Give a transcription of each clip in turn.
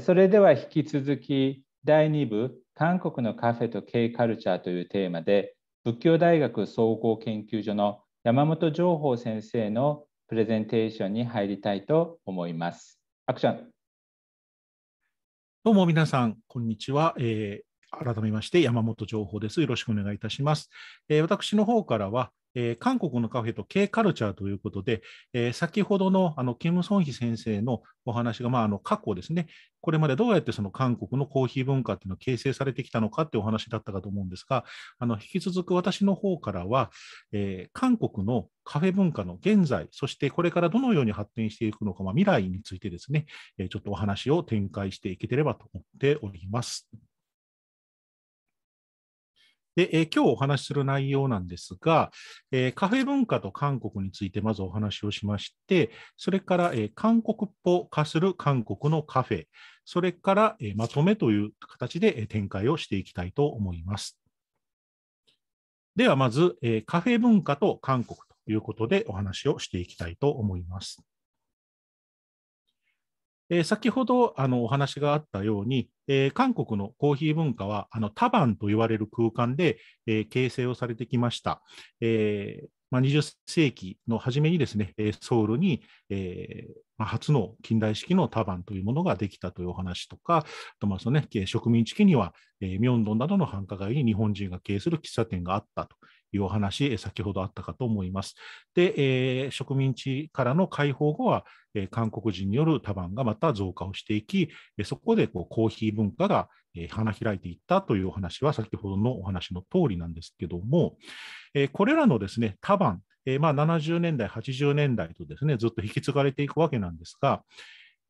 それでは引き続き第2部韓国のカフェと K カルチャーというテーマで仏教大学総合研究所の山本情報先生のプレゼンテーションに入りたいと思います。アクションどうも皆さん、こんにちは。えー改めまして山本情報です。よろしくお願いいたします。えー、私の方からは、えー、韓国のカフェと K カルチャーということで、えー、先ほどのあのキム・ソンヒ先生のお話が、まあ、あの過去ですね、これまでどうやってその韓国のコーヒー文化っていうのを形成されてきたのかっていうお話だったかと思うんですが、あの引き続く私の方からは、えー、韓国のカフェ文化の現在、そしてこれからどのように発展していくのか、まあ、未来についてですね、えちょっとお話を展開していければと思っております。で、えー、今日お話しする内容なんですが、えー、カフェ文化と韓国についてまずお話をしまして、それから、えー、韓国っぽ化する韓国のカフェ、それから、えー、まとめという形で、えー、展開をしていきたいと思います。ではまず、えー、カフェ文化と韓国ということでお話をしていきたいと思います。えー、先ほどあのお話があったように、えー、韓国のコーヒー文化はあの多番と言われる空間で、えー、形成をされてきました。えーまあ、20世紀の初めにですね、ソウルに、えーまあ、初の近代式のタバンというものができたというお話とか、とまあそのね、植民地期には、えー、ミョンドンなどの繁華街に日本人が経営する喫茶店があったというお話、先ほどあったかと思います。で、えー、植民地からの解放後は、えー、韓国人による多番がまた増加をしていき、そこでこうコーヒー文化が、えー、花開いていったというお話は、先ほどのお話の通りなんですけども、えー、これらのですね多番、えー、まあ、70年代、80年代とですねずっと引き継がれていくわけなんですが、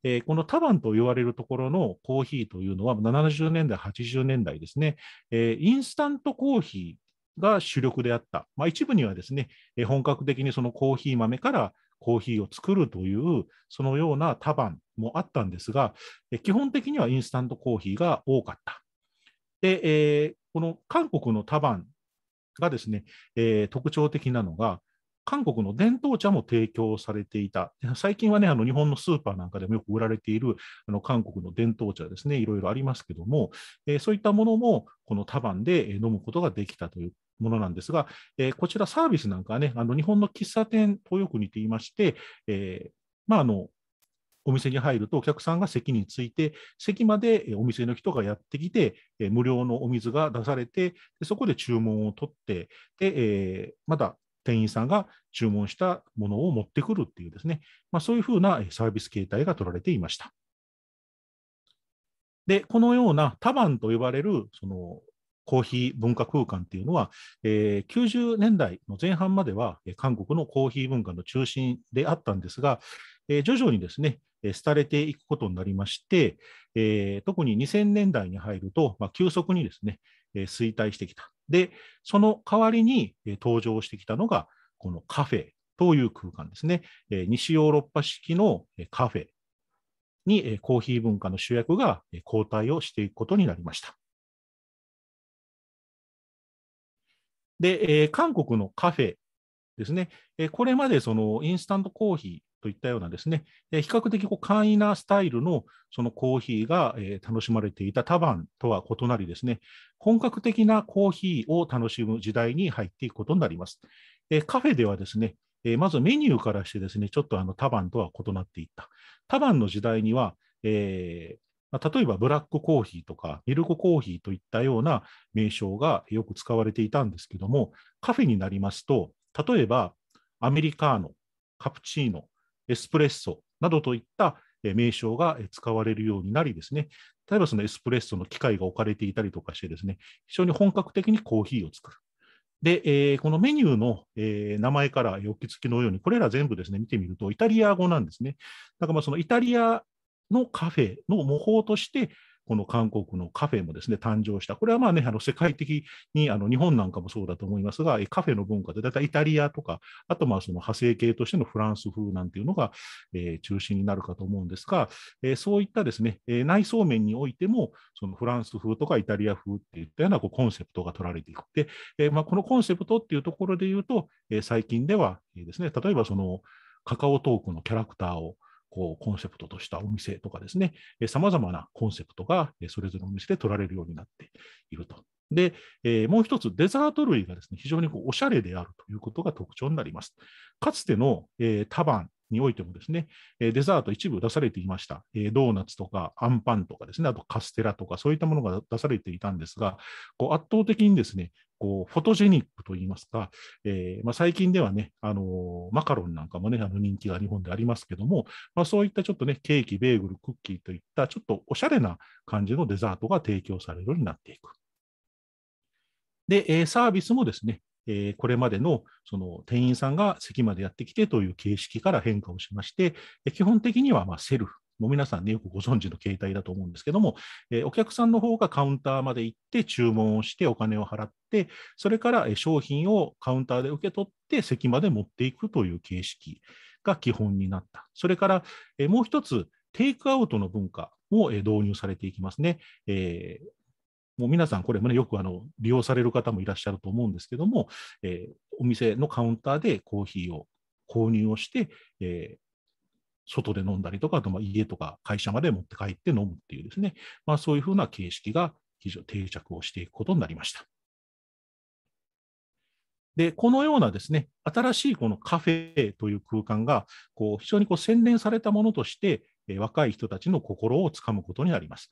えー、このタバンと言われるところのコーヒーというのは、70年代、80年代ですね、えー、インスタントコーヒー、が主力であった、まあ、一部にはですね、え本格的にそのコーヒー豆からコーヒーを作るという、そのような多番もあったんですが、え基本的にはインスタントコーヒーが多かった。で、えー、この韓国の多番がですね、えー、特徴的なのが、韓国の伝統茶も提供されていた。最近はね、あの日本のスーパーなんかでもよく売られているあの韓国の伝統茶ですね、いろいろありますけども、えー、そういったものもこの多番で飲むことができたというものなんですが、えー、こちらサービスなんかはね、あの日本の喫茶店、とよく似ていまして、えー、まああのお店に入るとお客さんが席に着いて、席までお店の人がやってきて、無料のお水が出されて、そこで注文を取って、でまた店員さんが注文したものを持ってくるっていうですね、まあ、そういうふうなサービス形態が取られていました。で、このような多番と呼ばれるそのコーヒー文化空間っていうのは、えー、90年代の前半までは韓国のコーヒー文化の中心であったんですが、えー、徐々にですね、廃れていくことになりまして、えー、特に2000年代に入ると、まあ、急速にですね、え衰退してきた。で、その代わりに登場してきたのが、このカフェという空間ですね。西ヨーロッパ式のカフェにコーヒー文化の主役が交代をしていくことになりました。で、韓国のカフェですね。これまでそのインスタントコーヒといったようなですね、え比較的こう簡易なスタイルのそのコーヒーが、え楽しまれていたバンとは異なりですね、本格的なコーヒーを楽しむ時代に入っていくことになります。えカフェではですね、えまずメニューからしてですね、ちょっとあの他版とは異なっていった。バンの時代には、えー例えばブラックコーヒーとかミルクコーヒーといったような名称がよく使われていたんですけどもカフェになりますと例えばアメリカーノカプチーノエスプレッソなどといった名称が使われるようになりですね、例えばそのエスプレッソの機械が置かれていたりとかしてですね、非常に本格的にコーヒーを作る。で、えー、このメニューの、えー、名前から容器付きのように、これら全部ですね、見てみるとイタリア語なんですね。だからまあそのイタリアのカフェの模倣として、この韓国のカフェもですね、誕生した。これはまあね、あの世界的に、あの日本なんかもそうだと思いますが、カフェの文化で、だいたいイタリアとか、あとまあその派生系としてのフランス風なんていうのが、えー、中心になるかと思うんですが、えー、そういったですね、えー、内装面においても、そのフランス風とかイタリア風っていったようなこうコンセプトが取られていく。で、えまあ、このコンセプトっていうところで言うと、え最近ではですね、例えばそのカカオトークのキャラクターをこうコンセプトとしたお店とかですね、さまざまなコンセプトがそれぞれのお店で取られるようになっていると。で、えー、もう一つ、デザート類がですね、非常にこうおしゃれであるということが特徴になります。かつての、えー、タバンにおいてもですね、デザート一部出されていました。ドーナツとかアンパンとかですね、あとカステラとかそういったものが出されていたんですが、こう圧倒的にですね、こうフォトジェニックといいますか、えー、まあ、最近ではね、あのマカロンなんかもね、あの人気が日本でありますけども、まあ、そういったちょっとね、ケーキ、ベーグル、クッキーといったちょっとおしゃれな感じのデザートが提供されるようになっていく。で、サービスもですね、えー、これまでのその店員さんが席までやってきてという形式から変化をしまして、基本的にはまセルフ。もう皆さんね、よくご存知の形態だと思うんですけども、えお客さんの方がカウンターまで行って注文をしてお金を払って、それから商品をカウンターで受け取って席まで持っていくという形式が基本になった。それから、えもう一つ、テイクアウトの文化も導入されていきますね。えー、もう皆さん、これもね、よくあの利用される方もいらっしゃると思うんですけども、えー、お店のカウンターでコーヒーを購入をして、えー、外で飲んだりとか、あとま家とか会社まで持って帰って飲むっていうですね、まあ、そういうふうな形式が非常定着をしていくことになりました。で、このようなですね、新しいこのカフェという空間が、こう非常にこう洗練されたものとして、若い人たちの心をつかむことになります。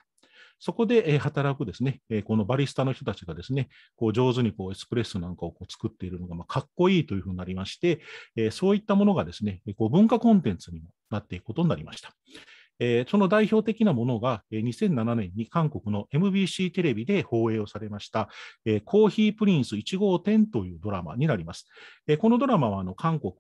そこで、え働くですね、えこのバリスタの人たちがですね、こう上手にこうエスプレッソなんかをこう作っているのが、まかっこいいというふうになりまして、えそういったものがですね、こう文化コンテンツにもなっていくことになりました。えその代表的なものが、え2007年に韓国の MBC テレビで放映をされました、えコーヒープリンス1号店というドラマになります。えこのドラマはあの韓国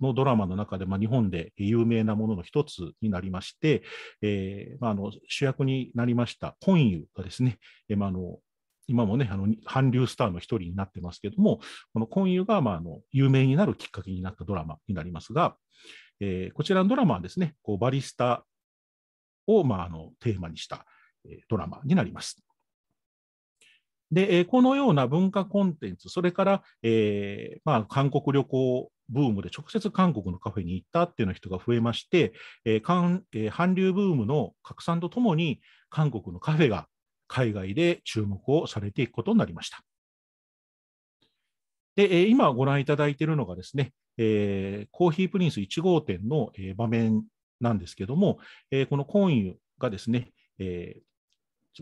のドラマの中で、まあ、日本で有名なものの一つになりまして、えー、まあ、あの主役になりましたコンユがですね、えー、まあ、あの今もね、あの韓流スターの一人になってますけども、このコンユが、まあ、あの有名になるきっかけになったドラマになりますが、えー、こちらのドラマはですね、こうバリスタを、まあ、あのテーマにしたドラマになります。で、このような文化コンテンツ、それから、えー、まあ、韓国旅行ブームで直接韓国のカフェに行ったっていうの人が増えまして、えー韓えー、韓流ブームの拡散とともに、韓国のカフェが海外で注目をされていくことになりました。で、えー、今ご覧いただいているのがですね、えー、コーヒープリンス1号店の、え場面なんですけども、えー、このコンユがですね、えー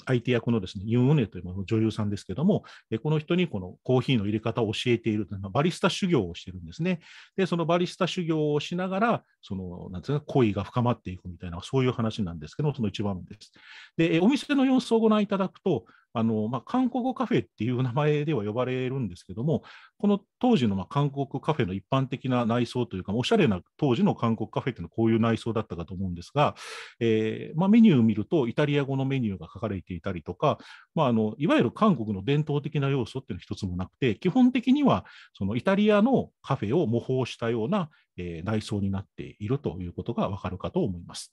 相手役のですねユン・ウネという女優さんですけども、この人にこのコーヒーの入れ方を教えている、というバリスタ修行をしてるんですね。で、そのバリスタ修行をしながら、そのなんていうか、恋が深まっていくみたいな、そういう話なんですけど、その一番目です。で、お店の様子をご覧いただくと、あのまあ、韓国カフェっていう名前では呼ばれるんですけども、この当時のまあ韓国カフェの一般的な内装というか、おしゃれな当時の韓国カフェっていうのはこういう内装だったかと思うんですが、えーまあ、メニューを見ると、イタリア語のメニューが書かれていたりとか、まあ、あのいわゆる韓国の伝統的な要素っていうのは一つもなくて、基本的にはそのイタリアのカフェを模倣したような、えー、内装になっているということがわかるかと思います。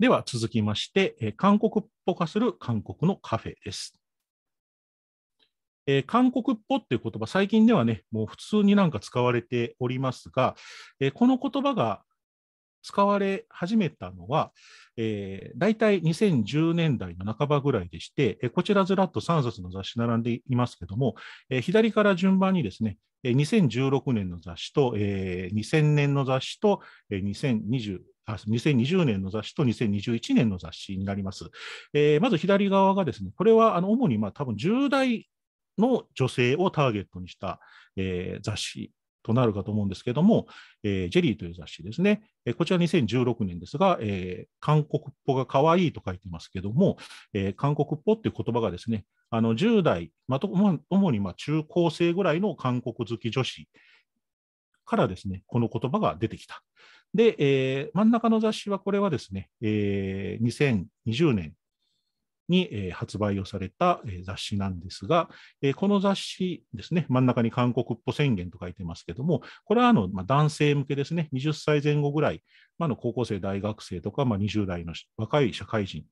では続きまして、えー、韓国っぽ化する韓国のカフェです。えー、韓国っぽっていう言葉、最近ではね、もう普通になんか使われておりますが、えー、この言葉が使われ始めたのは、だいたい2010年代の半ばぐらいでして、えー、こちらずらっと3冊の雑誌並んでいますけども、えー、左から順番にですね、2016年の雑誌と、えー、2000年の雑誌と、えー、2020あ2020年の雑誌と2021年の雑誌になります。えー、まず左側がですね、これはあの主にまあ多分10代の女性をターゲットにした、えー、雑誌となるかと思うんですけども、えー、ジェリーという雑誌ですね、えー、こちら2016年ですが、えー、韓国っぽが可愛いと書いてますけども、え韓国っぽっていう言葉がですね、あの10代、まと主にま中高生ぐらいの韓国好き女子からですね、この言葉が出てきた。で、えー、真ん中の雑誌はこれはですね、えー、2020年に、えー、発売をされた、えー、雑誌なんですが、えー、この雑誌ですね、真ん中に韓国っぽ宣言と書いてますけども、これはあの、まあ、男性向けですね、20歳前後ぐらい、まあ、の高校生、大学生とか、まあ、20代の若い社会人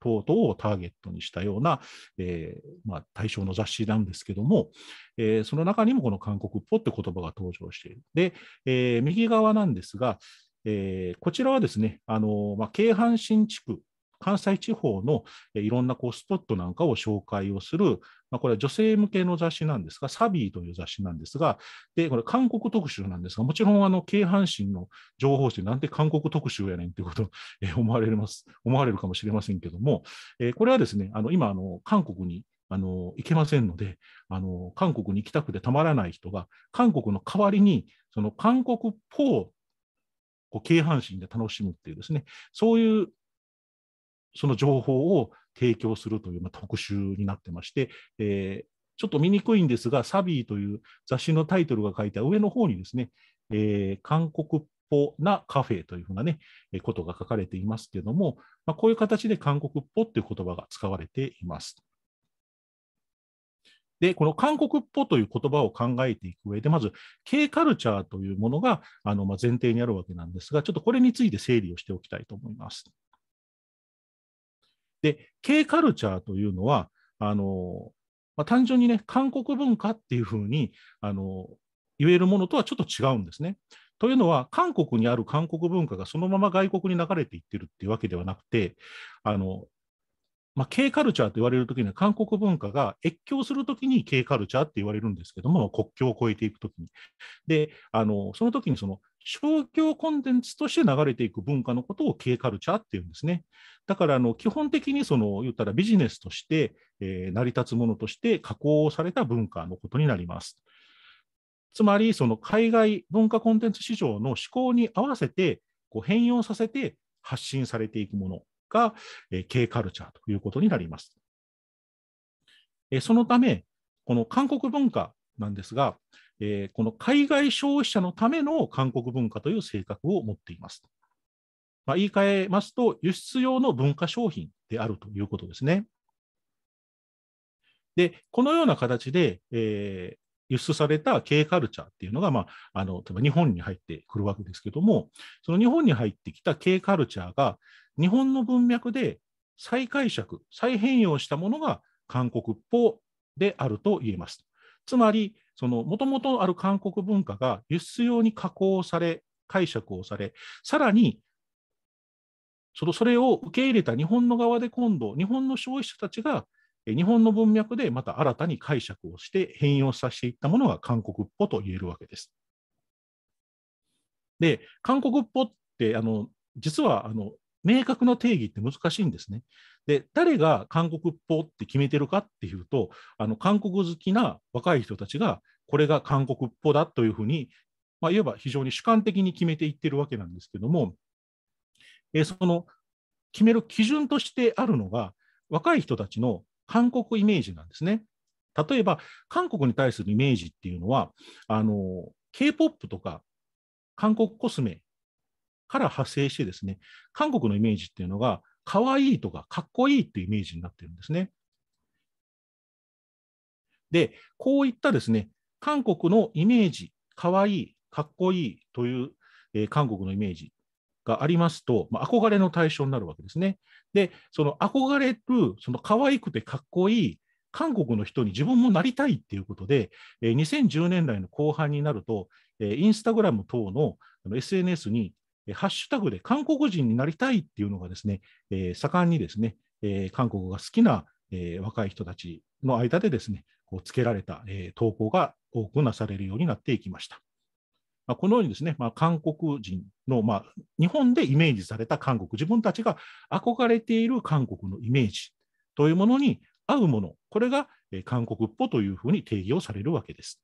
等々をターゲットにしたような、えー、まあ、対象の雑誌なんですけども、えー、その中にもこの韓国っぽって言葉が登場している。で、えー、右側なんですが、えこちらはですね、あのまあ、京阪神地区、関西地方のいろんなこうスポットなんかを紹介をするまあ、これは女性向けの雑誌なんですが、サビーという雑誌なんですが、でこれ、韓国特集なんですが、もちろんあの京阪神の情報誌、なんて韓国特集やねんということ えー、思われます思われるかもしれませんけども、えー、これはですね、あの今あの、韓国にあの行けませんのであの、韓国に行きたくてたまらない人が、韓国の代わりに、その韓国ポこう京阪神で楽しむっていうですね、そういうその情報を提供するという、まあ、特集になってまして、えー、ちょっと見にくいんですが、サビーという雑誌のタイトルが書いた上の方にですね、えー、韓国っぽなカフェというふうなね、えー、ことが書かれていますけども、まあ、こういう形で韓国っぽっていう言葉が使われています。で、この韓国っぽという言葉を考えていく上で、まず、K カルチャーというものがあの、まあ、前提にあるわけなんですが、ちょっとこれについて整理をしておきたいと思います。で、K カルチャーというのは、あのまあ、単純にね、韓国文化っていうふうにあの言えるものとはちょっと違うんですね。というのは、韓国にある韓国文化がそのまま外国に流れていってるっていうわけではなくて、あのまあ、K カルチャーと言われるときには、韓国文化が越境するときに K カルチャーって言われるんですけども、国境を越えていくときに。で、あのその時にその商業コンテンツとして流れていく文化のことを K カルチャーっていうんですね。だからあの基本的にその言ったらビジネスとして、えー、成り立つものとして加工された文化のことになります。つまりその海外文化コンテンツ市場の思考に合わせてこう変容させて発信されていくものが、えー、K カルチャーということになります。えー、そのためこの韓国文化なんですが、えー、この海外消費者のための韓国文化という性格を持っています。まあ、言い換えますと、輸出用の文化商品であるということですね。で、このような形で、えー、輸出された K カルチャーっていうのが、まあ、あの例えば日本に入ってくるわけですけども、その日本に入ってきた K カルチャーが、日本の文脈で再解釈、再変容したものが韓国っぽであると言えます。つまり、もともとある韓国文化が輸出用に加工され、解釈をされ、さらにそのそれを受け入れた日本の側で今度、日本の消費者たちが日本の文脈でまた新たに解釈をして変容させていったものが韓国っぽと言えるわけです。で、韓国っぽってあの実はあの明確な定義って難しいんですね。で誰が韓国っぽって決めてるかっていうとあの韓国好きな若い人たちがこれが韓国っぽだというふうに、まあ、いわば非常に主観的に決めていってるわけなんですけども、えその決める基準としてあるのが若い人たちの韓国イメージなんですね。例えば韓国に対するイメージっていうのはあの K-POP とか韓国コスメから派生してですね韓国のイメージっていうのが可愛いとかかっこいいっていうイメージになってるんですね。で、こういったですね、韓国のイメージ、可愛い、かっこいいという、えー、韓国のイメージがありますと、まあ、憧れの対象になるわけですね。で、その憧れる、その可愛くてかっこいい、韓国の人に自分もなりたいっていうことで、えー、2010年代の後半になると、えー、インスタグラム等の SNS にハッシュタグで韓国人になりたいっていうのがですね、えー、盛んにですね、えー、韓国が好きな、えー、若い人たちの間でですね、こうつけられた、え投稿が多くなされるようになっていきました。まあ、このようにですね、まあ、韓国人の、まあ、日本でイメージされた韓国、自分たちが憧れている韓国のイメージというものに合うもの、これが、え韓国っぽというふうに定義をされるわけです。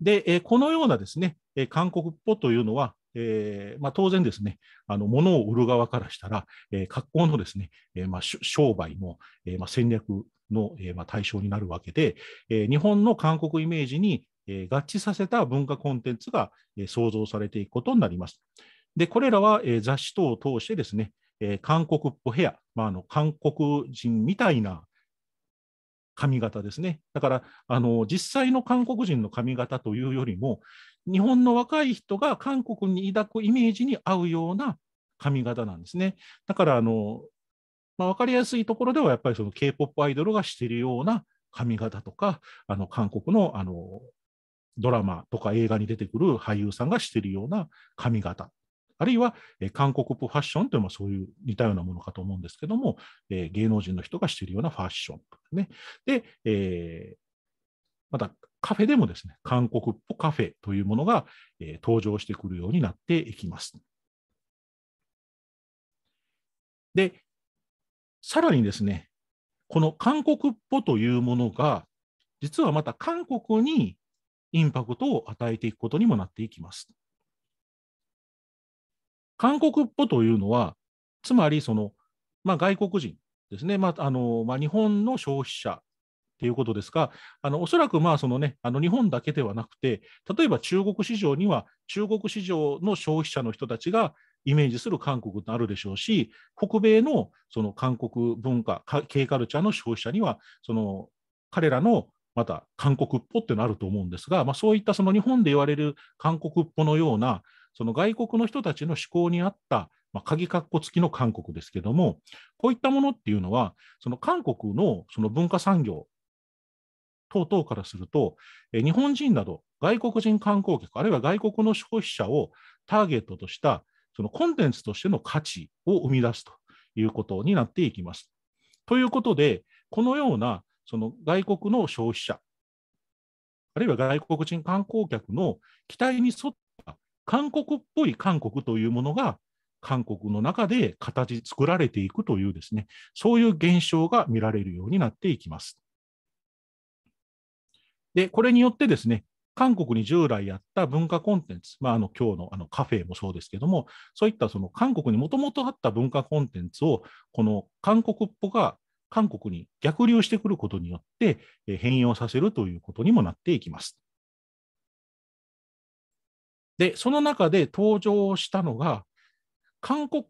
で、えこのようなですね、え韓国っぽというのは、えー、まあ、当然ですね、あの物を売る側からしたら、えー、格好のですね、えー、まあ、商売の、えまあ、戦略の、えま対象になるわけで、え日本の韓国イメージに、え合致させた文化コンテンツが、え創造されていくことになります。で、これらは、え雑誌等を通してですね、え韓国っぽヘア、まあ、の韓国人みたいな、髪型ですね。だからあの実際の韓国人の髪型というよりも日本の若い人が韓国に抱くイメージに合うような髪型なんですね。だからあの、まあ、分かりやすいところではやっぱりその K-POP アイドルがしているような髪型とかあの韓国のあのドラマとか映画に出てくる俳優さんがしているような髪型あるいは、え韓国風ファッションというのはそういう似たようなものかと思うんですけども、え芸能人の人がしているようなファッションとかね。で、えー、またカフェでもですね、韓国っぽカフェというものが、え登場してくるようになっていきます。で、さらにですね、この韓国っぽというものが、実はまた韓国にインパクトを与えていくことにもなっていきます。韓国っぽというのは、つまりその、まあ、外国人ですね、まああのまあ、日本の消費者ということですが、あのおそらくまあその、ね、あの日本だけではなくて、例えば中国市場には、中国市場の消費者の人たちがイメージする韓国ってあるでしょうし、北米のその韓国文化、K カルチャーの消費者には、その彼らのまた韓国っぽってのあると思うんですが、まあ、そういったその日本で言われる韓国っぽのような、その外国の人たちの思考に合った、まあ、鍵括弧付きの韓国ですけども、こういったものっていうのは、その韓国のその文化産業等々からすると、え日本人など外国人観光客、あるいは外国の消費者をターゲットとした、そのコンテンツとしての価値を生み出すということになっていきます。ということで、このようなその外国の消費者、あるいは外国人観光客の期待に沿っ韓国っぽい韓国というものが、韓国の中で形作られていくというですね、そういう現象が見られるようになっていきます。で、これによってですね、韓国に従来あった文化コンテンツ、まあ、あの今日のあのカフェもそうですけども、そういったその韓国にもともとあった文化コンテンツを、この韓国っぽが韓国に逆流してくることによって、え変容させるということにもなっていきます。で、その中で登場したのが、韓国っ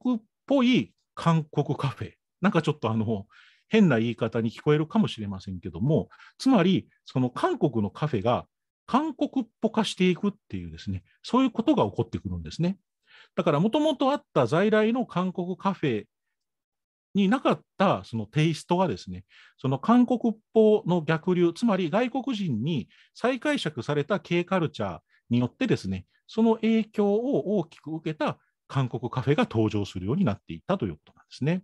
ぽい韓国カフェ。なんかちょっとあの、変な言い方に聞こえるかもしれませんけども、つまり、その韓国のカフェが韓国っぽ化していくっていうですね、そういうことが起こってくるんですね。だから、もともとあった在来の韓国カフェになかったそのテイストがですね、その韓国っぽの逆流、つまり外国人に再解釈された K カルチャーによってですね、その影響を大きく受けた韓国カフェが登場するようになっていったということなんですね。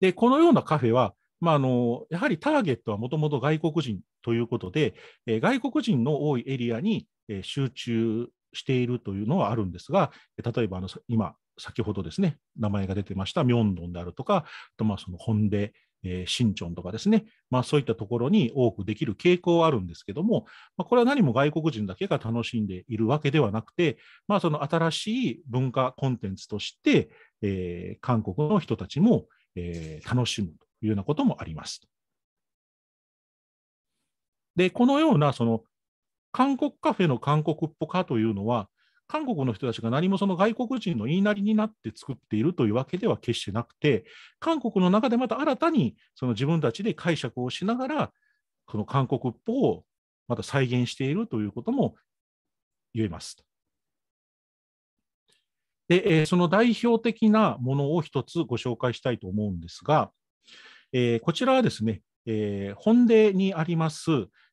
で、このようなカフェは、まあ、あのやはりターゲットはもともと外国人ということで、え外国人の多いエリアに、え集中しているというのはあるんですが、例えばあの今、先ほどですね、名前が出てました、ミョンドンであるとか、あとまあそのホンデ、えー、新町とかですね、まあ、そういったところに多くできる傾向はあるんですけども、まあ、これは何も外国人だけが楽しんでいるわけではなくて、まあ、その新しい文化コンテンツとして、えー、韓国の人たちも、えー、楽しむというようなこともあります。で、このようなその韓国カフェの韓国っぽかというのは、韓国の人たちが何もその外国人の言いなりになって作っているというわけでは決してなくて、韓国の中でまた新たにその自分たちで解釈をしながら、この韓国っぽをまた再現しているということも言えます。で、その代表的なものを一つご紹介したいと思うんですが、えー、こちらはですね、えー、本出にあります、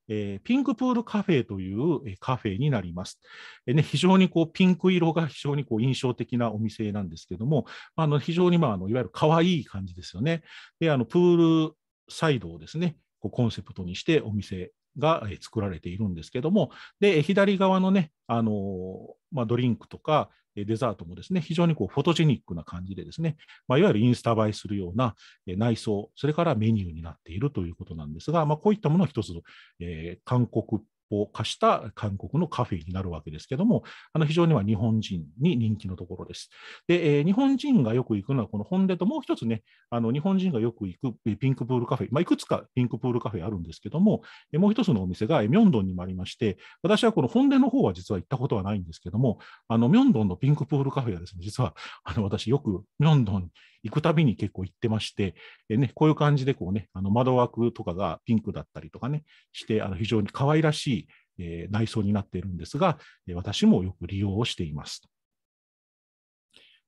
えー、ピンクプールカフェというカフェになります。えー、ね、非常にこうピンク色が非常にこう印象的なお店なんですけども、あの非常にまああのいわゆる可愛い感じですよね。であのプールサイドをですね、こうコンセプトにしてお店が作られているんですけども、で左側のね、あのまあ、ドリンクとかデザートもですね、非常にこうフォトジェニックな感じでですね、まあ、いわゆるインスタ映えするような内装、それからメニューになっているということなんですが、まあ、こういったものを一つ、えー、韓国っを貸した韓国のカフェになるわけですけども、あの非常には日本人に人気のところです。で、えー、日本人がよく行くのは、この本音ともう一つね、あの日本人がよく行くピンクプールカフェ、まあ、いくつかピンクプールカフェあるんですけども、えもう一つのお店がミョンドンにもありまして、私はこの本音の方は実は行ったことはないんですけども、あのミョンドンのピンクプールカフェはですね、実はあの私よくミョンドン行くたびに結構行ってまして、えね、こういう感じでこう、ね、あの窓枠とかがピンクだったりとかね、してあの非常に可愛らしい、え内装になっているんですが、私もよく利用をしています。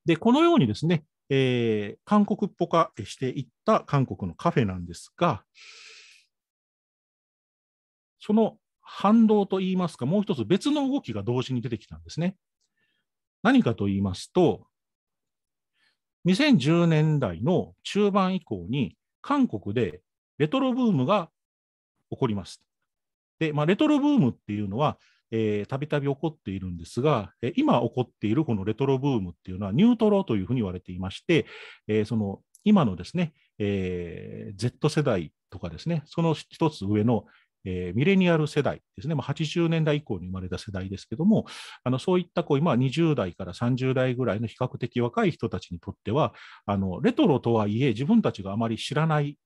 で、このようにですね、えー、韓国っぽかしていった韓国のカフェなんですが、その反動といいますか、もう一つ別の動きが同時に出てきたんですね。何かと言いますと、2010年代の中盤以降に、韓国でレトロブームが起こります。で、まあ、レトロブームっていうのは、たびたび起こっているんですが、えー、今起こっているこのレトロブームっていうのは、ニュートロというふうに言われていまして、えー、その今のですね、えー、Z 世代とかですね、その一つ上のえー、ミレニアル世代ですね、まあ、80年代以降に生まれた世代ですけども、あのそういったこう今、20代から30代ぐらいの比較的若い人たちにとっては、あのレトロとはいえ、自分たちがあまり知らない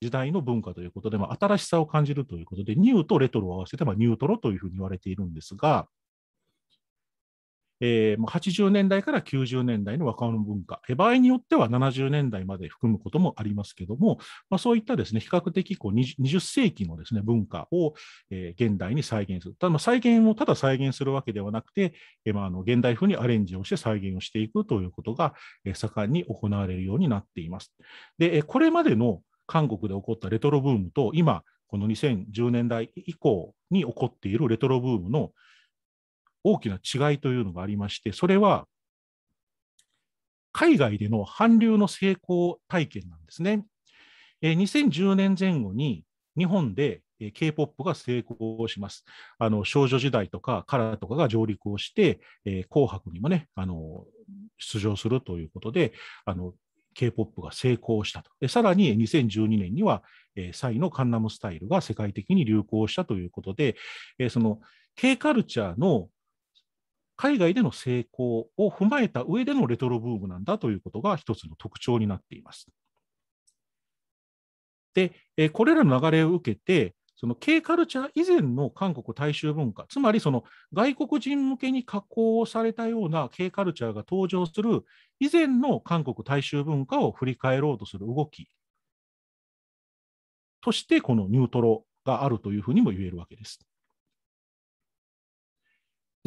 時代の文化ということで、まあ、新しさを感じるということで、ニューとレトロを合わせて、まあ、ニュートロというふうに言われているんですが、えー、80年代から90年代の若者文化、場合によっては70年代まで含むこともありますけども、まあ、そういったですね比較的こう 20, 20世紀のですね文化を、えー、現代に再現する、ただ再現をただ再現するわけではなくて、えー、まあ、あの現代風にアレンジをして再現をしていくということが、えー、盛んに行われるようになっています。でこれまでの韓国で起こったレトロブームと、今、この2010年代以降に起こっているレトロブームの大きな違いというのがありまして、それは海外での韓流の成功体験なんですね。えー、2010年前後に日本で K-POP が成功します。あの少女時代とかカラーとかが上陸をして、えー、紅白にもね、あの出場するということで、あの K-POP が成功したと。さらに2012年には、えー、サイのカンナムスタイルが世界的に流行したということで、えー、その K カルチャーの海外での成功を踏まえた上でのレトロブームなんだということが一つの特徴になっています。で、えこれらの流れを受けて、その K カルチャー以前の韓国大衆文化、つまりその外国人向けに加工をされたような K カルチャーが登場する以前の韓国大衆文化を振り返ろうとする動きとして、このニュートロがあるというふうにも言えるわけです。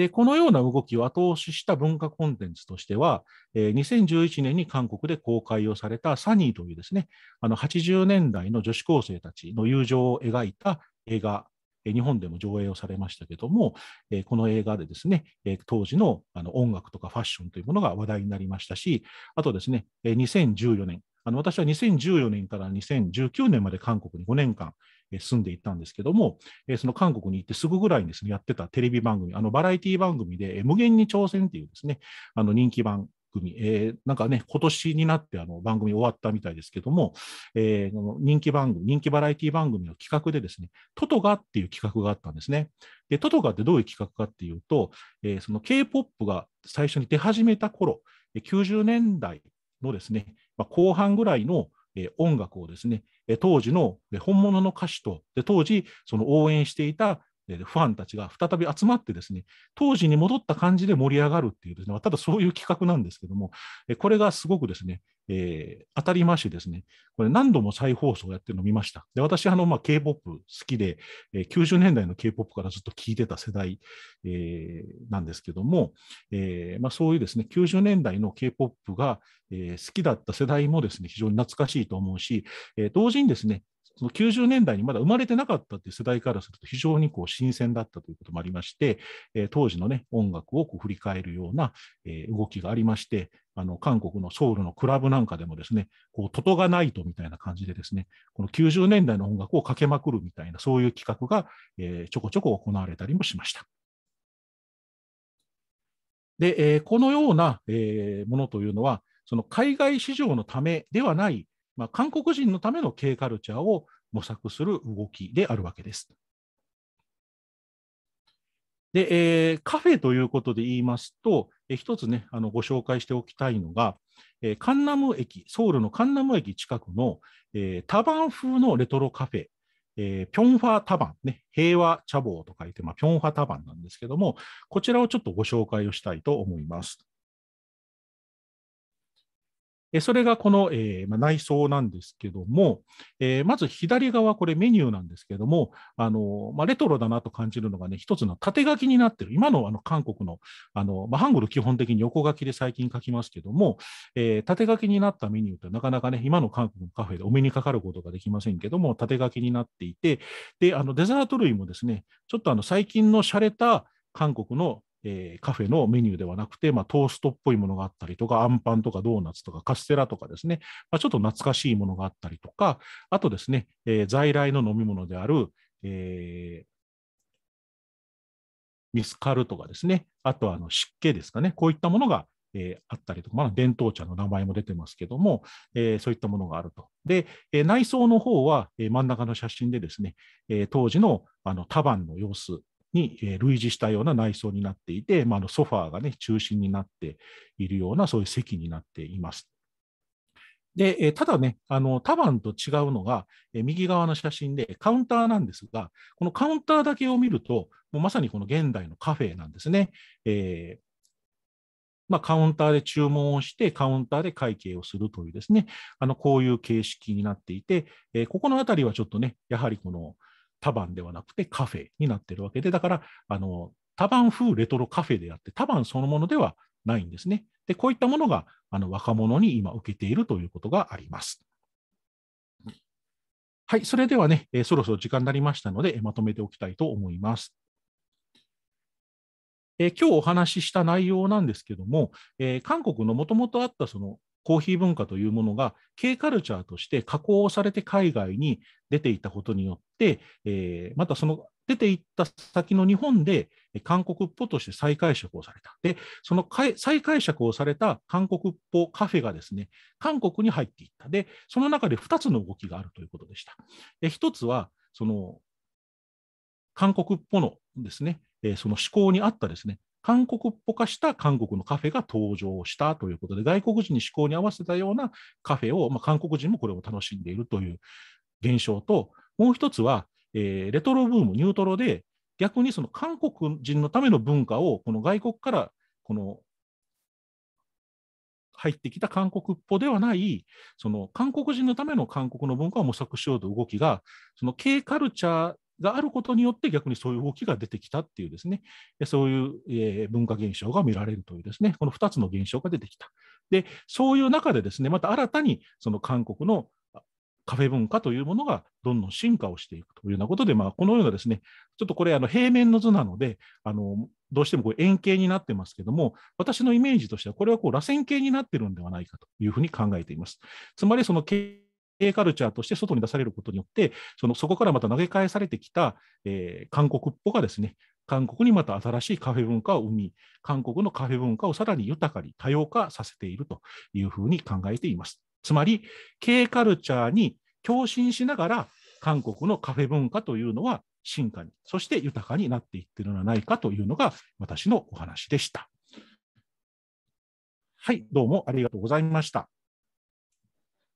で、このような動きを後押しした文化コンテンツとしては、えー、2011年に韓国で公開をされたサニーというですね、あの80年代の女子高生たちの友情を描いた映画、日本でも上映をされましたけども、えこの映画でですね、え当時のあの音楽とかファッションというものが話題になりましたし、あとですね、え2014年、あの私は2014年から2019年まで韓国に5年間、住んでいたんですけども、その韓国に行ってすぐぐらいにです、ね、やってたテレビ番組、あのバラエティ番組で、無限に挑戦っていうですね、あの人気番組、えー、なんかね、今年になってあの番組終わったみたいですけども、えー、人気番組、人気バラエティ番組の企画でですね、トトガっていう企画があったんですね。で、トトガってどういう企画かっていうと、えー、その K-POP が最初に出始めた頃、90年代のですね、まあ、後半ぐらいの音楽をですね、当時の本物の歌手と、で当時、その応援していたファンたちが再び集まってですね、当時に戻った感じで盛り上がるっていうですね、ただそういう企画なんですけども、これがすごくですね、えー、当たりましてですね、これ何度も再放送をやってるのを見ました。で、私、あの、まあ、K-POP 好きで、え90年代の K-POP からずっと聴いてた世代、えー、なんですけども、えー、まあ、そういうですね、90年代の K-POP が、えー、好きだった世代もですね、非常に懐かしいと思うし、えー、同時にですね、その90年代にまだ生まれてなかったという世代からすると非常にこう新鮮だったということもありまして、えー、当時の、ね、音楽をこう振り返るような、えー、動きがありまして、あの韓国のソウルのクラブなんかでもですね、こうトトがないとみたいな感じでですね、この90年代の音楽をかけまくるみたいな、そういう企画が、えー、ちょこちょこ行われたりもしました。で、えー、このような、えー、ものというのは、その海外市場のためではないまあ、韓国人のための K カルチャーを模索する動きであるわけです。で、えー、カフェということで言いますと、えー、一つね、あのご紹介しておきたいのが、えー、カンナム駅、ソウルのカンナム駅近くの、えー、タバン風のレトロカフェ、えー、ピョンファタバン、ね、平和茶房と書いて、まあ、ピョンファタバンなんですけども、こちらをちょっとご紹介をしたいと思います。それがこの、えーまあ、内装なんですけども、えー、まず左側、これメニューなんですけども、あのまあ、レトロだなと感じるのがね、一つの縦書きになってる、今のあの韓国のあの、まあ、ハングル基本的に横書きで最近書きますけども、えー、縦書きになったメニューってなかなかね、今の韓国のカフェでお目にかかることができませんけども、縦書きになっていて、であのデザート類もですね、ちょっとあの最近の洒落た韓国のえー、カフェのメニューではなくて、まあ、トーストっぽいものがあったりとか、あんパンとかドーナツとかカステラとかですね、まあ、ちょっと懐かしいものがあったりとか、あとですね、えー、在来の飲み物である、えー、ミスカルとかですね、あとはあの湿気ですかね、こういったものが、えー、あったりとか、まあ、伝統茶の名前も出てますけども、えー、そういったものがあると。で、えー、内装の方は、え真ん中の写真でですね、え当時のあのタバンの様子に類似したような内装になっていて、まあ、あのソファーが、ね、中心になっているようなそういう席になっています。でただね、あのタバと違うのが、右側の写真でカウンターなんですが、このカウンターだけを見ると、もうまさにこの現代のカフェなんですね。えーまあ、カウンターで注文をして、カウンターで会計をするというですね、あのこういう形式になっていて、えー、ここのあたりはちょっとね、やはりこの、タバンではなくてカフェになってるわけで、だから、あのタバン風レトロカフェであって、タバンそのものではないんですね。で、こういったものがあの若者に今受けているということがあります。はい、それではね、えー、そろそろ時間になりましたので、まとめておきたいと思います。えー、今日お話しした内容なんですけども、えー、韓国のもともとあったそのコーヒー文化というものが K カルチャーとして加工されて海外に出ていったことによって、えー、またその出ていった先の日本で韓国っぽとして再解釈をされた。で、その再解釈をされた韓国っぽカフェがですね、韓国に入っていった。で、その中で2つの動きがあるということでした。で1つは、その韓国っぽのですね、その思考にあったですね、韓国っぽ化した韓国のカフェが登場したということで、外国人に思考に合わせたようなカフェを、まあ、韓国人もこれを楽しんでいるという現象と、もう一つは、えー、レトロブーム、ニュートロで、逆にその韓国人のための文化を、この外国からこの入ってきた韓国っぽではない、その韓国人のための韓国の文化を模索しようという動きが、その K カルチャーがあることによって逆にそういう動きが出てきたっていうですね、そういう文化現象が見られるというですね、この2つの現象が出てきた。で、そういう中でですね、また新たにその韓国のカフェ文化というものがどんどん進化をしていくというようなことで、まあ、このようなですね、ちょっとこれ、平面の図なので、あのどうしてもこう円形になってますけども、私のイメージとしては、これはこう螺旋形になってるんではないかというふうに考えています。つまり、その形 A カルチャーとして外に出されることによって、そのそこからまた投げ返されてきた、えー、韓国っぽがですね、韓国にまた新しいカフェ文化を生み、韓国のカフェ文化をさらに豊かに多様化させているというふうに考えています。つまり、K カルチャーに共振しながら、韓国のカフェ文化というのは進化に、そして豊かになっていってるのではないかというのが私のお話でした。はい、どうもありがとうございました。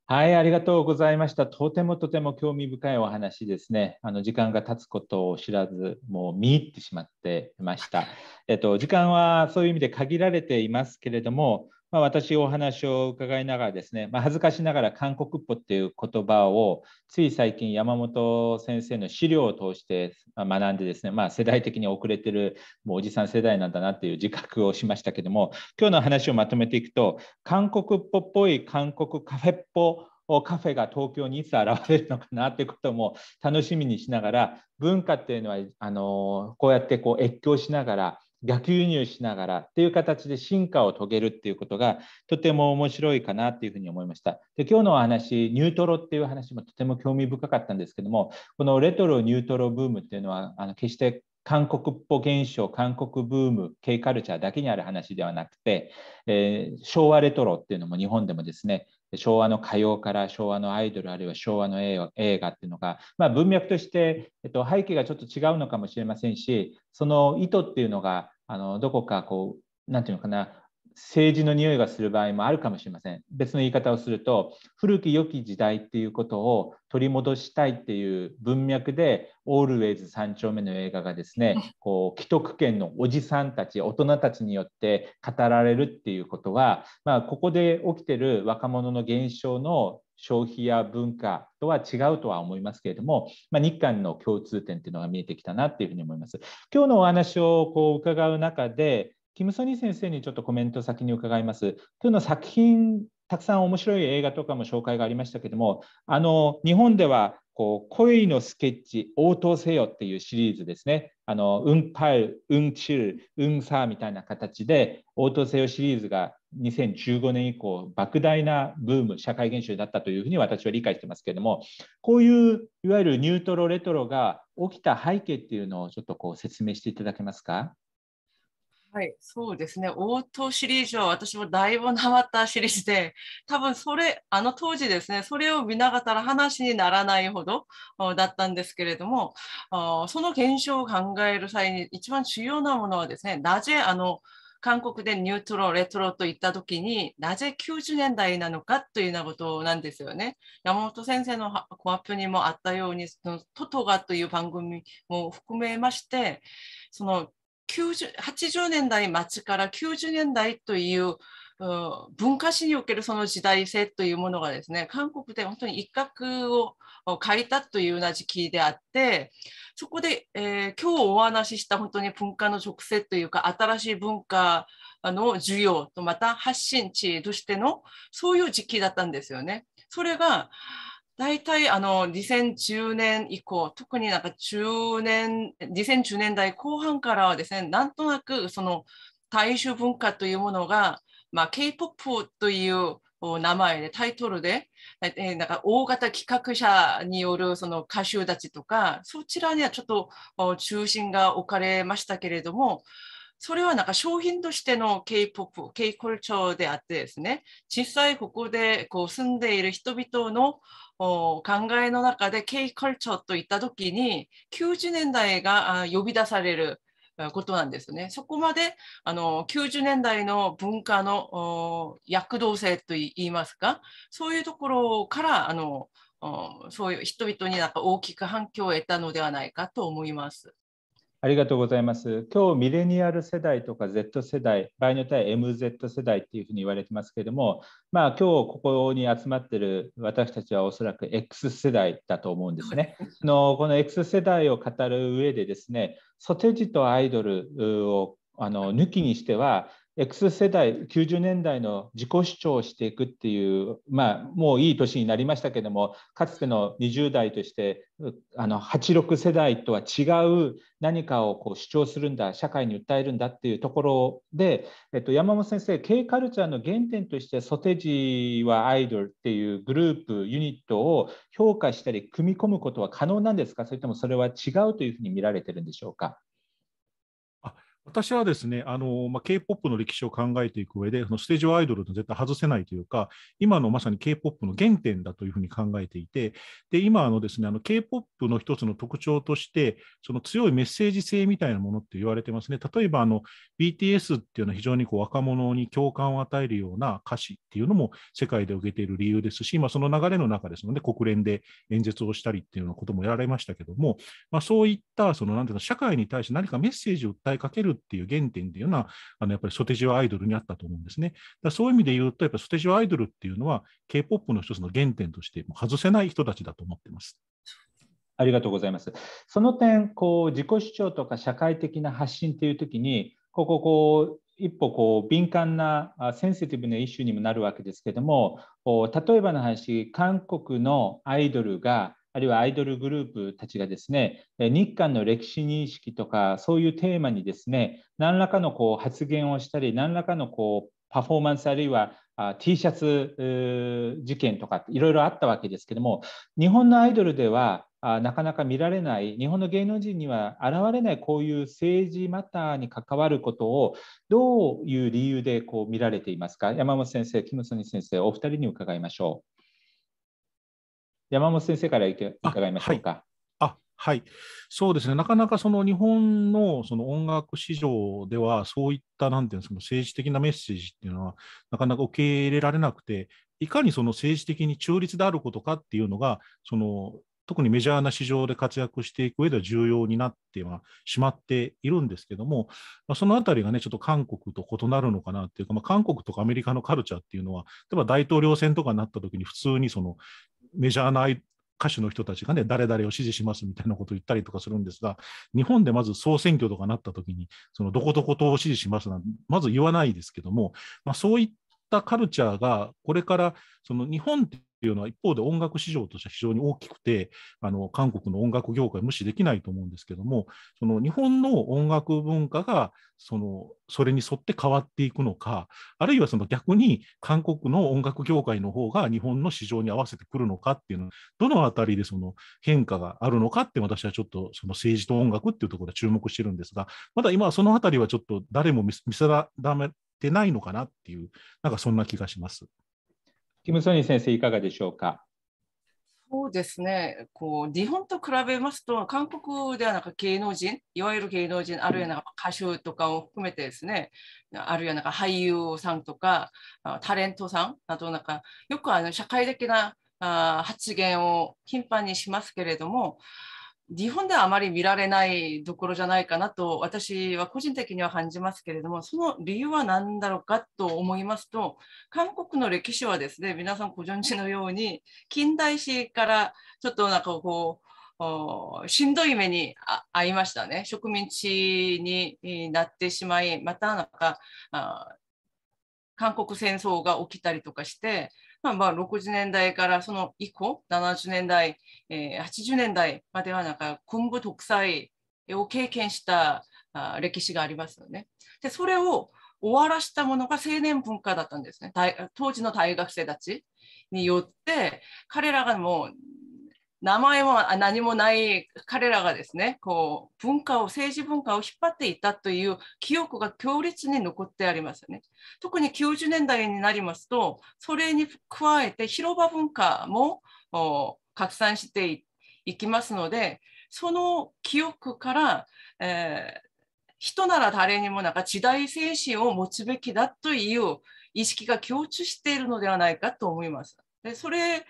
はい、ありがとうございました。とてもとても興味深いお話ですね。あの時間が経つことを知らず、もう見入ってしまってました。えっと時間はそういう意味で限られていますけれども、まあ、私お話を伺いながらですね、まあ、恥ずかしながら韓国っぽっていう言葉をつい最近山本先生の資料を通して学んでですね、まあ、世代的に遅れてるもうおじさん世代なんだなっていう自覚をしましたけども今日の話をまとめていくと韓国っぽっぽい韓国カフェっぽカフェが東京にいつ現れるのかなということも楽しみにしながら文化っていうのはあのこうやってこう越境しながら逆輸入しながらっていう形で進化を遂げるっていうことがとても面白いかなっていうふうに思いました。で今日のお話ニュートロっていう話もとても興味深かったんですけどもこのレトロニュートロブームっていうのはあの決して韓国っぽ現象韓国ブーム K カルチャーだけにある話ではなくて、えー、昭和レトロっていうのも日本でもですね昭和の歌謡から昭和のアイドルあるいは昭和の映画っていうのが、まあ、文脈として、えっと、背景がちょっと違うのかもしれませんしその意図っていうのがあのどこかこう何て言うのかな政治の匂いがする場合もあるかもしれません別の言い方をすると古き良き時代っていうことを取り戻したいっていう文脈で「オールウェイズ三丁目」の映画がですね こう既得権のおじさんたち大人たちによって語られるっていうことは、まあ、ここで起きてる若者の現象の消費や文化とは違うとは思いますけれども、まあ、日韓の共通点というのが見えてきたなというふうに思います。今日のお話をこう伺う中で、キム・ソニー先生にちょっとコメント先に伺います。今日の作品、たくさん面白い映画とかも紹介がありましたけども、あの日本ではこう恋のスケッチ応答せよっていうシリーズですね。あの、うんぱる、うんちる、うんさみたいな形で応答せよシリーズが2015年以降、莫大なブーム、社会現象になったというふうに私は理解してますけれども、こういういわゆるニュートロ、レトロが起きた背景っていうのをちょっとこう説明していただけますか。はい、そうですね。応答シリーズは私もだいぶなまったシリーズで、多分それ、あの当時ですね、それを見ながら話にならないほどだったんですけれども、その現象を考える際に一番重要なものはですね、なぜあの、韓国でニュートロ、レトロといった時になぜ90年代なのかというようなことなんですよね。山本先生のご発表にもあったように、そのトトガという番組も含めまして、その80年代末から90年代という文化史におけるその時代性というものがですね、韓国で本当に一角を借りたというような時期であってそこで、えー、今日お話しした本当に文化の直接というか新しい文化の需要とまた発信地としてのそういう時期だったんですよね。それが大体あの2010年以降特になんか10年2010年代後半からはですねなんとなくその大衆文化というものが、まあ、K-POP という名前でタイトルで、えー、なんか大型企画者によるその歌手たちとかそちらにはちょっと中心が置かれましたけれどもそれはなんか商品としての K-POP、K-culture であってですね、実際ここでこう住んでいる人々の考えの中で K-culture といった時に90年代が呼び出されることなんですね。そこまであの90年代の文化の躍動性といいますかそういうところからあのそういう人々になんか大きく反響を得たのではないかと思います。ありがとうございます。今日ミレニアル世代とか Z 世代、場合によっては MZ 世代っていうふうに言われてますけれども、まあ今日ここに集まってる私たちはおそらく X 世代だと思うんですね。のこの X 世代を語る上でですね、ソテジとアイドルをあの抜きにしては X 世代90年代の自己主張をしていくっていう、まあ、もういい年になりましたけどもかつての20代としてあの86世代とは違う何かをこう主張するんだ社会に訴えるんだっていうところで、えっと、山本先生 K カルチャーの原点としてソテジはアイドルっていうグループユニットを評価したり組み込むことは可能なんですかそれともそれは違うというふうに見られてるんでしょうか。私はですね、あのまあ、K-POP の歴史を考えていく上で、そのステージアイドルと絶対外せないというか、今のまさに K-POP の原点だというふうに考えていて、で今あのですね、ね、K-POP の一つの特徴として、その強いメッセージ性みたいなものって言われてますね。例えばあの BTS っていうのは非常にこう若者に共感を与えるような歌詞っていうのも世界で受けている理由ですし、まあ、その流れの中ですので、国連で演説をしたりっていうようなこともやられましたけども、まあ、そういったそのなんていうの社会に対して何かメッセージを訴えかけるっていう原点っていうのは、あのやっぱりソテジオアイドルにあったと思うんですね。だそういう意味で言うと、やっぱソテジオアイドルっていうのは、K-POP の一つの原点として、外せない人たちだと思ってます。ありがとうございます。その点、こう自己主張とか社会的な発信っていうときに、こここう一歩こう敏感なセンシティブなイシューにもなるわけですけれども例えばの話韓国のアイドルがあるいはアイドルグループたちがですね、日韓の歴史認識とか、そういうテーマにですね、何らかのこう発言をしたり、何らかのこうパフォーマンス、あるいは T シャツ事件とか、いろいろあったわけですけども、日本のアイドルでは、なかなか見られない日本の芸能人には現れないこういう政治マターに関わることをどういう理由でこう見られていますか山本先生、キム・ソニー先生お二人に伺いましょう。山本先生から伺いましょうか。はい、はい、そうですね、なかなかその日本のその音楽市場では、そういったなんていうんですか、政治的なメッセージっていうのは、なかなか受け入れられなくて、いかにその政治的に中立であることかっていうのが、その特にメジャーな市場で活躍していく上では重要になってはしまっているんですけども、まあ、そのあたりがね、ちょっと韓国と異なるのかなっていうか、まあ、韓国とかアメリカのカルチャーっていうのは、例えば大統領選とかになった時に、普通にそのメジャーな歌手の人たちがね、誰々を支持しますみたいなことを言ったりとかするんですが、日本でまず総選挙とかなった時に、そのどこどことを支持しますなんて、まず言わないですけども、まあ、そういったカルチャーが、これからその日本ってっていうのは、一方で音楽市場としては非常に大きくて、あの韓国の音楽業界、無視できないと思うんですけども、その日本の音楽文化がそのそれに沿って変わっていくのか、あるいはその逆に韓国の音楽業界の方が日本の市場に合わせてくるのかっていうのは、どのあたりでその変化があるのかって、私はちょっとその政治と音楽っていうところで注目してるんですが、まだ今はそのあたりはちょっと誰も見定めてないのかなっていう、なんかそんな気がします。キム・ソニー先生、いかがでしょうか。そうですねこう日本と比べますと、韓国ではなんか芸能人、いわゆる芸能人、あるいはなんか歌手とかを含めてですね、あるいはなんか俳優さんとか、タレントさんなど、なんかよくあの社会的なあ発言を頻繁にしますけれども、日本ではあまり見られないところじゃないかなと私は個人的には感じますけれどもその理由は何だろうかと思いますと韓国の歴史はですね皆さんご存知のように近代史からちょっとなんかこうしんどい目に遭いましたね植民地になってしまいまたなんか韓国戦争が起きたりとかしてまあ、まあ60年代からその以降、70年代、え80年代まではなんか軍部独裁を経験したあ歴史がありますよね。で、それを終わらしたものが青年文化だったんですね。当時の大学生たちによって、彼らがもう名前も何もない彼らがですねこう文化を政治文化を引っ張っていたという記憶が強烈に残ってありますよね。特に90年代になりますとそれに加えて広場文化も拡散していきますのでその記憶から、えー、人なら誰にもなんか時代精神を持つべきだという意識が共通しているのではないかと思います。でそれ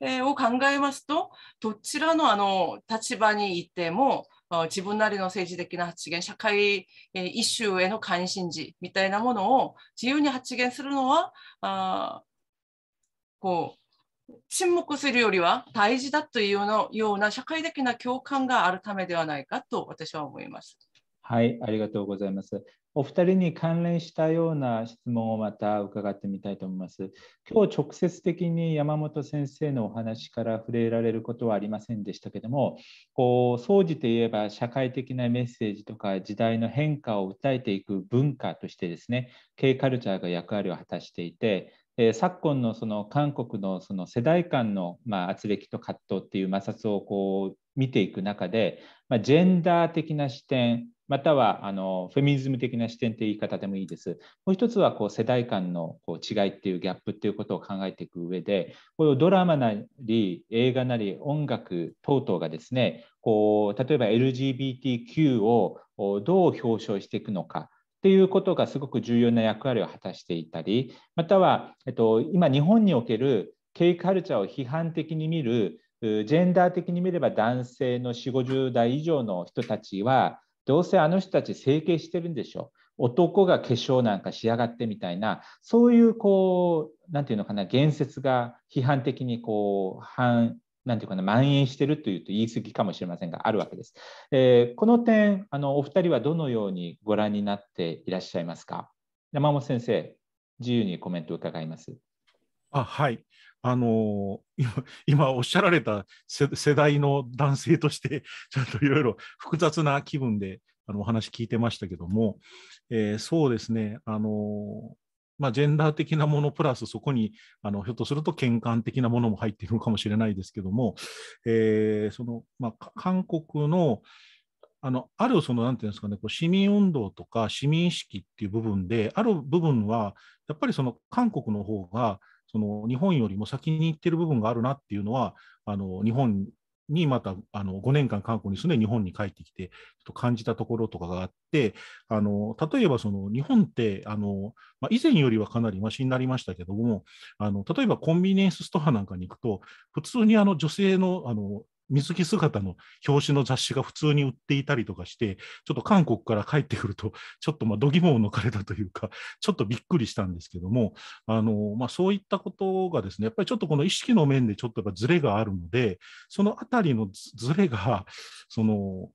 えを考えますとどちらのあの立場にいても自分なりの政治的な発言社会、えー、イシューへの関心事みたいなものを自由に発言するのはあこう沈黙するよりは大事だというのような社会的な共感があるためではないかと私は思います。はい、ありがとうございます。お二人に関連したような質問をまた伺ってみたいと思います。今日直接的に山本先生のお話から触れられることはありませんでしたけども、こう総じて言えば社会的なメッセージとか時代の変化を訴えていく文化としてですね、K カルチャーが役割を果たしていて、え昨今のその韓国のその世代間のま圧力と葛藤っていう摩擦をこう見ていく中で、まジェンダー的な視点またはあのフェミニズム的な視点という言い方でもいいです。もう一つはこう世代間のこう違いっていうギャップっていうことを考えていく上で、これをドラマなり映画なり音楽等々がですね、こう例えば LGBTQ をどう表彰していくのか。っていうことがすごく重要な役割を果たしていたり、または、えっと、今日本における K カルチャーを批判的に見るジェンダー的に見れば男性の4 50代以上の人たちはどうせあの人たち整形してるんでしょ男が化粧なんか仕上がってみたいなそういうこう何て言うのかな言説が批判的にこう反なんていうかな蔓延してるというと言い過ぎかもしれませんがあるわけです。えー、この点あのお二人はどのようにご覧になっていらっしゃいますか。山本先生自由にコメントを伺います。あはい、あの 今今おっしゃられた世代の男性として、ちょっといろいろ 複雑な気分であのお話聞いてましたけども、えー、そうですね、あのまあ、ジェンダー的なものプラスそこにあのひょっとすると嫌韓的なものも入っているのかもしれないですけども、えーそのまあ、韓国のあのあるそのなんていうんですかねこう市民運動とか市民意識っていう部分である部分はやっぱりその韓国の方がその日本よりも先に行ってる部分があるなっていうのは、あの日本にまたあの5年間韓国に住んで日本に帰ってきて、ちょっと感じたところとかがあって、あの例えばその日本ってあの、まあ、以前よりはかなりましになりましたけども、あの例えばコンビニエンスストアなんかに行くと、普通にあの女性のあの水着姿の表紙の雑誌が普通に売っていたりとかして、ちょっと韓国から帰ってくると、ちょっとまあ度肝を抜かれたというか、ちょっとびっくりしたんですけども、あのまあ、そういったことがですね、やっぱりちょっとこの意識の面でちょっとやっぱずれがあるので、そのあたりのずれが、その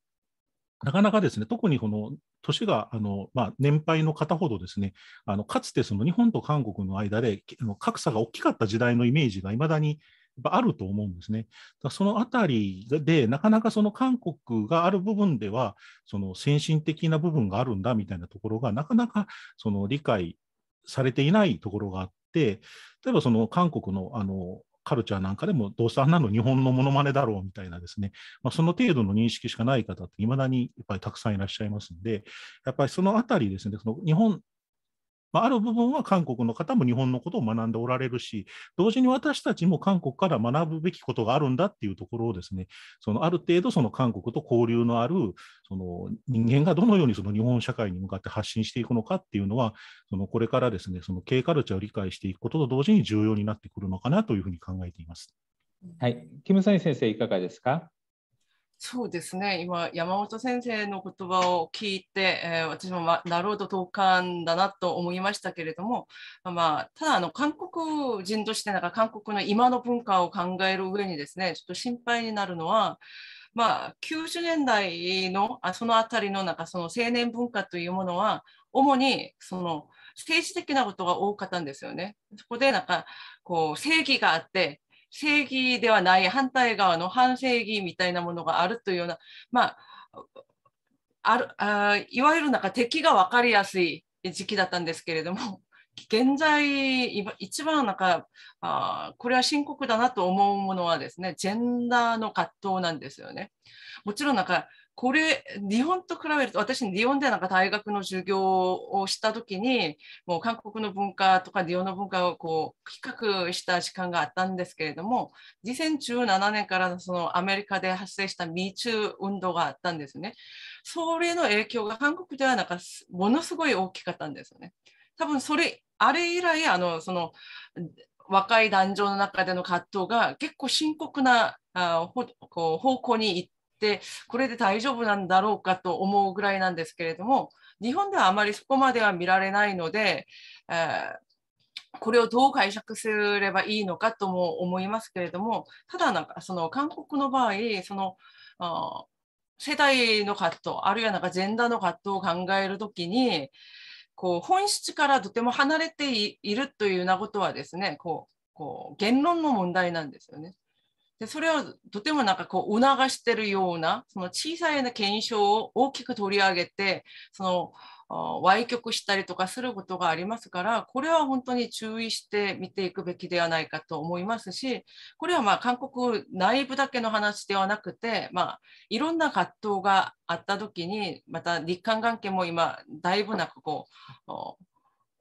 なかなかですね、特にこの年があの、まあ、年配の方ほどですね、あのかつてその日本と韓国の間で格差が大きかった時代のイメージがいまだにあると思うんですね。だそのあたりで、なかなかその韓国がある部分では、その先進的な部分があるんだみたいなところが、なかなかその理解されていないところがあって、例えばその韓国のあのカルチャーなんかでも、どうせあんなの日本のものまねだろうみたいなですね、まあ、その程度の認識しかない方って、いまだにやっぱりたくさんいらっしゃいますんで、やっぱりそのあたりですね、その日本まあ、る部分は韓国の方も日本のことを学んでおられるし、同時に私たちも韓国から学ぶべきことがあるんだっていうところをですね、そのある程度その韓国と交流のあるその人間がどのようにその日本社会に向かって発信していくのかっていうのは、そのこれからですね、その K カルチャーを理解していくことと同時に重要になってくるのかなというふうに考えています。はい、キム・サイ先生、いかがですか。そうですね今山本先生の言葉を聞いて、えー、私も、ま、なるほど同感だなと思いましたけれども、まあ、ただあの韓国人としてなんか韓国の今の文化を考える上にですねちょっと心配になるのは、まあ、90年代のあその辺りのなんかその青年文化というものは主にその政治的なことが多かったんですよね。そこでなんかこう正義があって正義ではない反対側の反正義みたいなものがあるというような、まあ、あるあいわゆるなんか敵が分かりやすい時期だったんですけれども 現在一番なんかあこれは深刻だなと思うものはですねジェンダーの葛藤なんですよね。もちろんなんかこれ、日本と比べると、私、日本でなんか大学の授業をした時に、もう韓国の文化とか日本の文化をこう比較した時間があったんですけれども、2017年からそのアメリカで発生した未中運動があったんですね。それの影響が韓国ではなんかものすごい大きかったんですよね。多分それ、あれ以来、あの、その、若い男女の中での葛藤が結構深刻なあほこう方向に行って、てこれで大丈夫なんだろうかと思うぐらいなんですけれども日本ではあまりそこまでは見られないので、えーこれをどう解釈すればいいのかとも思いますけれどもただなんかその韓国の場合そのあ世代の葛藤あるいはなんかジェンダーの葛藤を考えるときにこう本質からとても離れているというようなことはですねこうこう言論の問題なんですよね。でそれをとてもなんかこう促してるようなその小さいな検証を大きく取り上げてその歪曲したりとかすることがありますからこれは本当に注意して見ていくべきではないかと思いますしこれはまあ韓国内部だけの話ではなくて、まあ、いろんな葛藤があった時にまた日韓関係も今だいぶなんかこう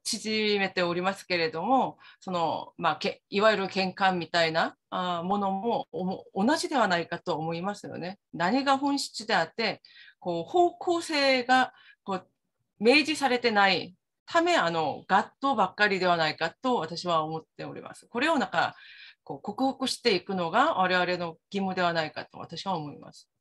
縮めておりますけれどもその、まあ、けいわゆる喧嘩みたいなあものも同じではないかと思いますよね。何が本質であってこう方向性がこう明示されてないためあのガットばっかりではないかと私は思っております。これをなんかこう克服していくのが我々の義務ではないかと私は思います。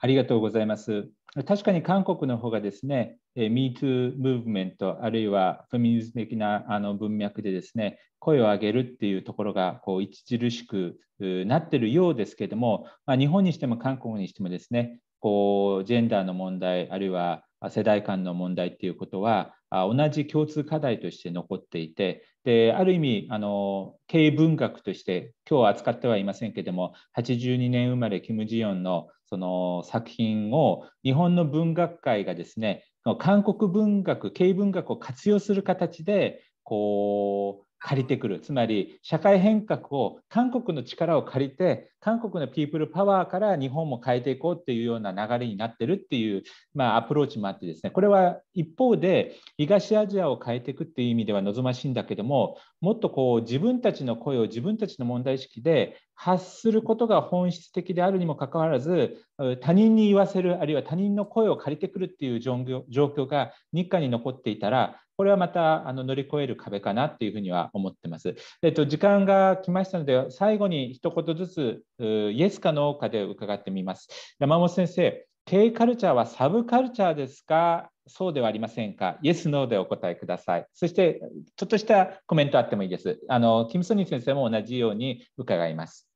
ありがとうございます。確かに韓国の方がですね、MeToo ムーブメント、あるいはフェミニズム的なあの文脈でですね、声を上げるっていうところがこう著しくなってるようですけども、まあ、日本にしても韓国にしてもですね、こうジェンダーの問題、あるいは世代間の問題っていうことは、同じ共通課題として残っていて、である意味あの経営文学として今日扱ってはいませんけども82年生まれキム・ジヨンのその作品を日本の文学界がですね韓国文学経営文学を活用する形でこう借りてくるつまり社会変革を韓国の力を借りて韓国のピープルパワーから日本も変えていこうっていうような流れになってるっていう、まあ、アプローチもあってですねこれは一方で東アジアを変えていくっていう意味では望ましいんだけどももっとこう自分たちの声を自分たちの問題意識で発することが本質的であるにもかかわらず他人に言わせるあるいは他人の声を借りてくるっていう状況が日韓に残っていたらこれはまたあの乗り越える壁かなっていうふうには思ってます。えっと、時間が来ましたので、最後に一言ずつ、イエスかノーかで伺ってみます。山本先生、経営カルチャーはサブカルチャーですかそうではありませんかイエス、ノーでお答えください。そして、ちょっとしたコメントあってもいいです。あの、キム・ソニー先生も同じように伺います。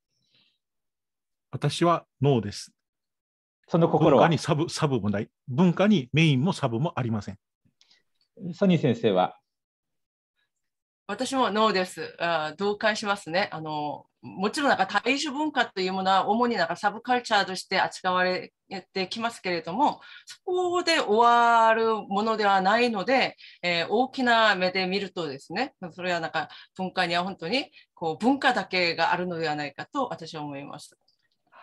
私はノーです。その心は文化にサブサブもない。文化にメインもサブもありません。ソニー先生は私もノーです。あ同感しますね。あのもちろんなんか大衆文化というものは主になんかサブカルチャーとして扱われてきますけれどもそこで終わるものではないので、えー、大きな目で見るとですねそれはなんか文化には本当にこう文化だけがあるのではないかと私は思います。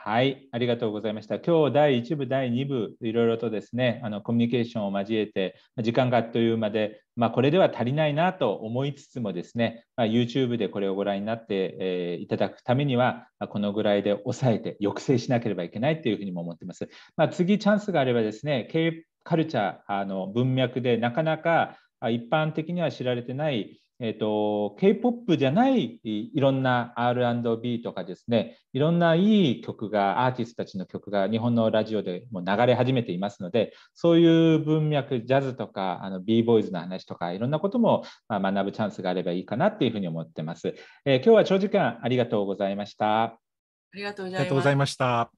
はい、ありがとうございました。今日第1部、第2部、いろいろとですね、あのコミュニケーションを交えて、時間があっという間で、まあ、これでは足りないなと思いつつもですね、まあ、YouTube でこれをご覧になって、えー、いただくためには、このぐらいで抑えて、抑制しなければいけないというふうにも思ってます。まあ、次、チャンスがあればですね、経営カルチャーの文脈で、なかなか一般的には知られてないえーと、K-POP じゃないいろんな R&B とかですね、いろんないい曲が、アーティストたちの曲が日本のラジオでも流れ始めていますので、そういう文脈、ジャズとか、あの b ボーイズの話とか、いろんなことも学ぶチャンスがあればいいかなっていうふうに思ってます。えー、今日は長時間ありがとうございました。ありがとうございました。